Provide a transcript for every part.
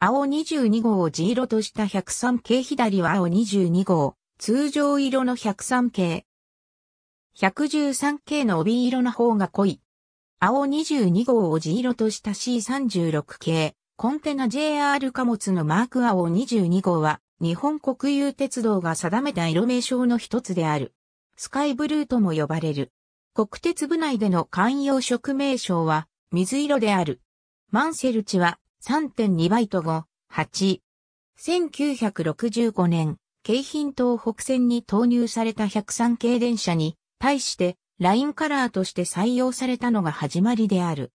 青22号を地色とした103系左は青22号、通常色の103系。113系の帯色の方が濃い。青22号を地色とした C36 系、コンテナ JR 貨物のマーク青22号は、日本国有鉄道が定めた色名称の一つである。スカイブルーとも呼ばれる。国鉄部内での官用色名称は、水色である。マンセルチは、3.2倍と5、8。1965年、京浜東北線に投入された103系電車に対してラインカラーとして採用されたのが始まりである。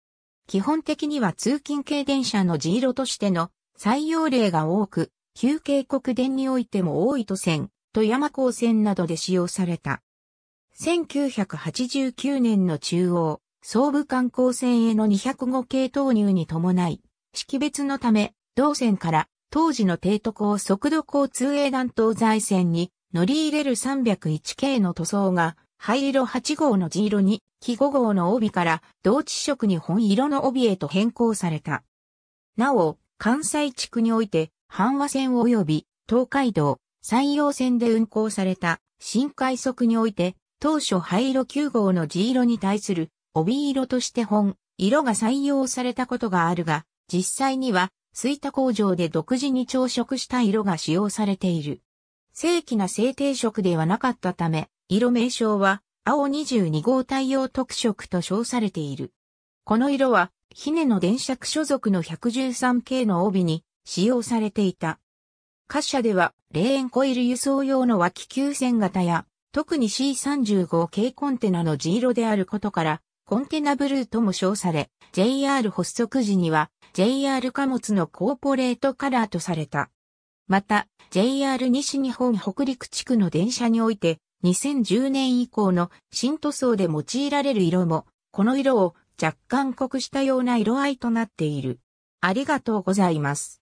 基本的には通勤系電車の G 路としての採用例が多く、旧渓国電においても大糸線、富山港線などで使用された。1989年の中央、総武観光線への205系投入に伴い、識別のため、同線から当時の低徳を速度交通営団東西線に乗り入れる301系の塗装が灰色8号の地色に木5号の帯から同地色に本色の帯へと変更された。なお、関西地区において阪和線及び東海道、山陽線で運行された新快速において当初灰色9号の地色に対する帯色として本色が採用されたことがあるが、実際には、イ田工場で独自に調色した色が使用されている。正規な制定色ではなかったため、色名称は、青22号太陽特色と称されている。この色は、ヒネの電区所属の1 1 3系の帯に使用されていた。滑車では、レーンコイル輸送用の脇急線型や、特に C35 系コンテナの地色であることから、コンテナブルーとも称され、JR 発足時には、JR 貨物のコーポレートカラーとされた。また、JR 西日本北陸地区の電車において、2010年以降の新塗装で用いられる色も、この色を若干濃くしたような色合いとなっている。ありがとうございます。